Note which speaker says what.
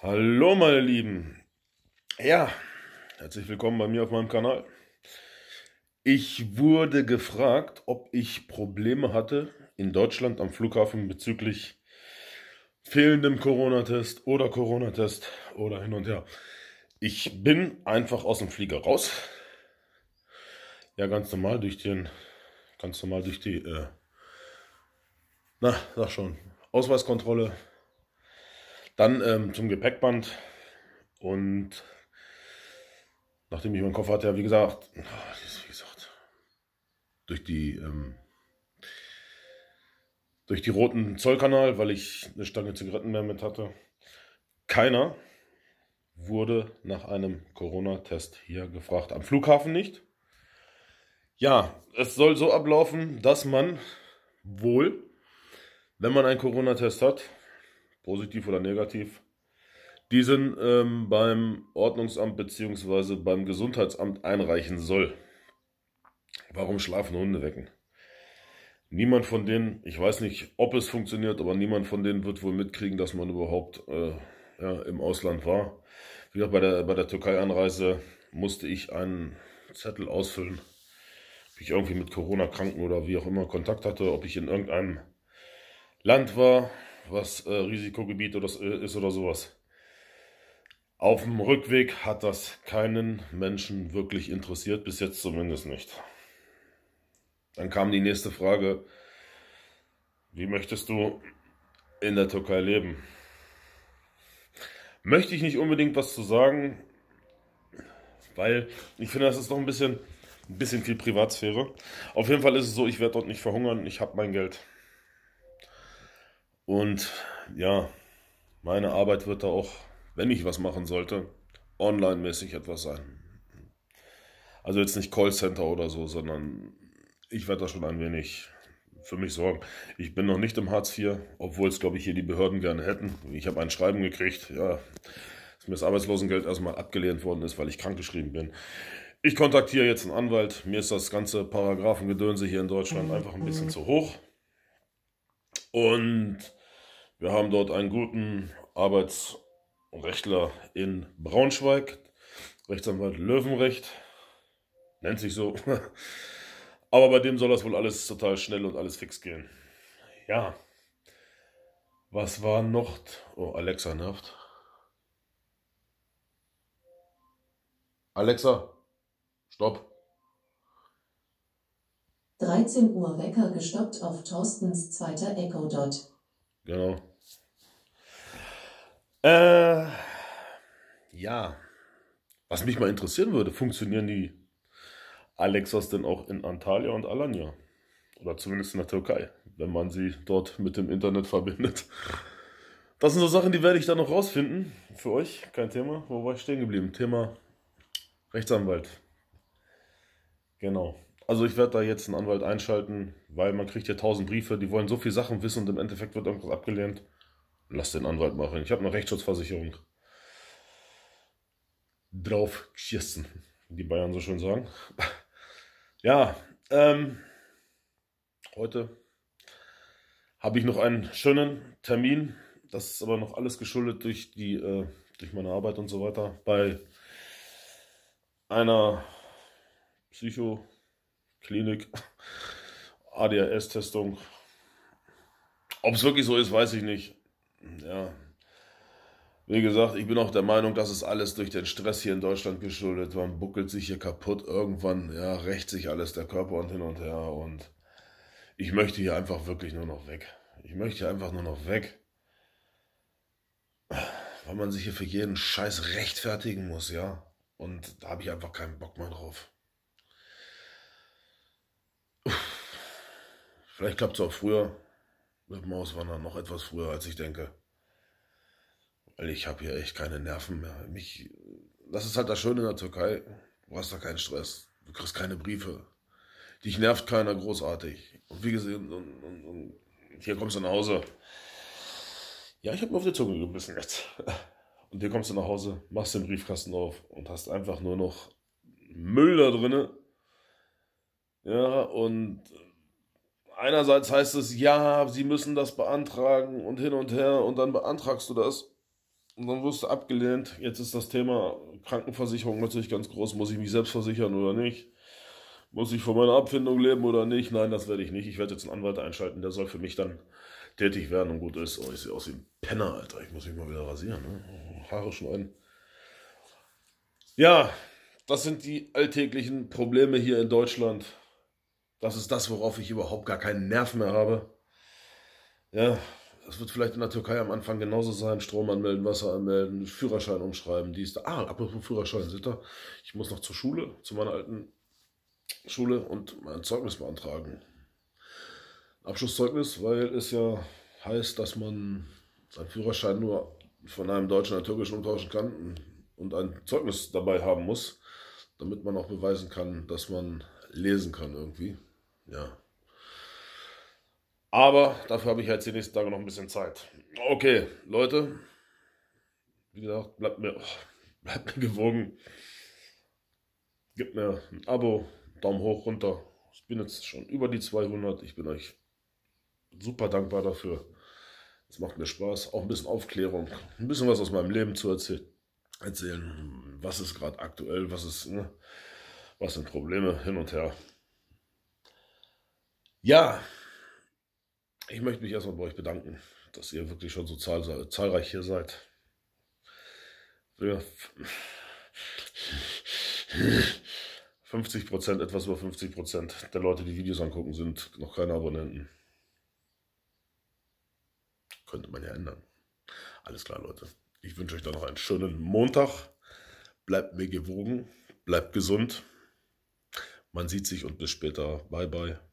Speaker 1: Hallo meine Lieben. Ja, herzlich willkommen bei mir auf meinem Kanal. Ich wurde gefragt, ob ich Probleme hatte in Deutschland am Flughafen bezüglich fehlendem Corona-Test oder Corona-Test oder hin und her. Ich bin einfach aus dem Flieger raus. Ja, ganz normal durch den, ganz normal durch die, äh, na, sag schon, Ausweiskontrolle dann ähm, zum Gepäckband und nachdem ich meinen Koffer hatte, wie gesagt, wie gesagt durch die ähm, durch die roten Zollkanal, weil ich eine Stange Zigaretten mehr mit hatte. Keiner wurde nach einem Corona-Test hier gefragt. Am Flughafen nicht. Ja, es soll so ablaufen, dass man wohl, wenn man einen Corona-Test hat, positiv oder negativ, die sind ähm, beim Ordnungsamt bzw. beim Gesundheitsamt einreichen soll. Warum schlafen Hunde wecken? Niemand von denen, ich weiß nicht, ob es funktioniert, aber niemand von denen wird wohl mitkriegen, dass man überhaupt äh, ja, im Ausland war. Wie auch bei der, bei der Türkei-Anreise musste ich einen Zettel ausfüllen, ob ich irgendwie mit Corona-Kranken oder wie auch immer Kontakt hatte, ob ich in irgendeinem Land war, was äh, Risikogebiet oder, äh, ist oder sowas. Auf dem Rückweg hat das keinen Menschen wirklich interessiert, bis jetzt zumindest nicht. Dann kam die nächste Frage, wie möchtest du in der Türkei leben? Möchte ich nicht unbedingt was zu sagen, weil ich finde, das ist noch ein bisschen, ein bisschen viel Privatsphäre. Auf jeden Fall ist es so, ich werde dort nicht verhungern, ich habe mein Geld. Und ja, meine Arbeit wird da auch, wenn ich was machen sollte, online-mäßig etwas sein. Also jetzt nicht Callcenter oder so, sondern ich werde da schon ein wenig für mich sorgen. Ich bin noch nicht im Hartz IV, obwohl es, glaube ich, hier die Behörden gerne hätten. Ich habe ein Schreiben gekriegt, ja, dass mir das Arbeitslosengeld erstmal abgelehnt worden ist, weil ich krankgeschrieben bin. Ich kontaktiere jetzt einen Anwalt. Mir ist das ganze Paragraphengedönse hier in Deutschland mhm, einfach ein bisschen mhm. zu hoch. Und wir haben dort einen guten Arbeitsrechtler in Braunschweig, Rechtsanwalt Löwenrecht, nennt sich so. Aber bei dem soll das wohl alles total schnell und alles fix gehen. Ja. Was war noch? Oh, Alexa nervt. Alexa, stopp. 13 Uhr Wecker gestoppt auf Thorstens zweiter Echo Dot. Genau. Äh, ja. Was mich mal interessieren würde, funktionieren die Alexas denn auch in Antalya und Alanya? Oder zumindest in der Türkei, wenn man sie dort mit dem Internet verbindet. Das sind so Sachen, die werde ich dann noch rausfinden. Für euch, kein Thema. Wo war ich stehen geblieben? Thema Rechtsanwalt. Genau. Also ich werde da jetzt einen Anwalt einschalten, weil man kriegt ja tausend Briefe, die wollen so viele Sachen wissen und im Endeffekt wird irgendwas abgelehnt. Lass den Anwalt machen. Ich habe eine Rechtsschutzversicherung. Drauf geschissen, wie die Bayern so schön sagen. Ja, ähm, heute habe ich noch einen schönen Termin. Das ist aber noch alles geschuldet durch die, äh, durch meine Arbeit und so weiter. Bei einer Psychoklinik, ADHS-Testung. Ob es wirklich so ist, weiß ich nicht ja, wie gesagt, ich bin auch der Meinung, dass es alles durch den Stress hier in Deutschland geschuldet war. Man buckelt sich hier kaputt, irgendwann ja, rächt sich alles der Körper und hin und her. Und ich möchte hier einfach wirklich nur noch weg. Ich möchte hier einfach nur noch weg. Weil man sich hier für jeden Scheiß rechtfertigen muss, ja. Und da habe ich einfach keinen Bock mehr drauf. Vielleicht klappt es auch früher mit dem noch etwas früher, als ich denke. Weil ich habe hier echt keine Nerven mehr. Mich, das ist halt das Schöne in der Türkei. Du hast da keinen Stress. Du kriegst keine Briefe. Dich nervt keiner großartig. Und wie gesehen, und, und, und hier kommst du nach Hause. Ja, ich habe mir auf die Zunge gebissen jetzt. Und hier kommst du nach Hause, machst den Briefkasten auf und hast einfach nur noch Müll da drinne. Ja, und einerseits heißt es, ja, sie müssen das beantragen und hin und her und dann beantragst du das und dann wirst du abgelehnt. Jetzt ist das Thema Krankenversicherung natürlich ganz groß. Muss ich mich selbst versichern oder nicht? Muss ich von meiner Abfindung leben oder nicht? Nein, das werde ich nicht. Ich werde jetzt einen Anwalt einschalten, der soll für mich dann tätig werden und gut ist. Oh, ich sehe aus wie ein Penner, Alter. Ich muss mich mal wieder rasieren. Ne? Haare schneiden. Ja, das sind die alltäglichen Probleme hier in Deutschland. Das ist das, worauf ich überhaupt gar keinen Nerv mehr habe. Ja, das wird vielleicht in der Türkei am Anfang genauso sein. Strom anmelden, Wasser anmelden, Führerschein umschreiben, dies, da. Ah, apropos Führerschein, sind da. Ich muss noch zur Schule, zu meiner alten Schule und mein Zeugnis beantragen. Abschlusszeugnis, weil es ja heißt, dass man seinen Führerschein nur von einem Deutschen an einen Türkischen umtauschen kann und ein Zeugnis dabei haben muss, damit man auch beweisen kann, dass man lesen kann irgendwie ja. Aber dafür habe ich jetzt halt die nächsten Tage noch ein bisschen Zeit. Okay, Leute. Wie gesagt, bleibt mir, oh, bleibt mir gewogen. Gebt mir ein Abo, Daumen hoch, runter. Ich bin jetzt schon über die 200. Ich bin euch super dankbar dafür. Es macht mir Spaß. Auch ein bisschen Aufklärung. Ein bisschen was aus meinem Leben zu erzählen. erzählen was ist gerade aktuell? Was ist, ne? Was sind Probleme? Hin und her. Ja, ich möchte mich erstmal bei euch bedanken, dass ihr wirklich schon so zahl zahlreich hier seid. Ja. 50 Prozent, etwas über 50 Prozent der Leute, die Videos angucken, sind noch keine Abonnenten. Könnte man ja ändern. Alles klar, Leute. Ich wünsche euch dann noch einen schönen Montag. Bleibt mir gewogen, bleibt gesund. Man sieht sich und bis später. Bye, bye.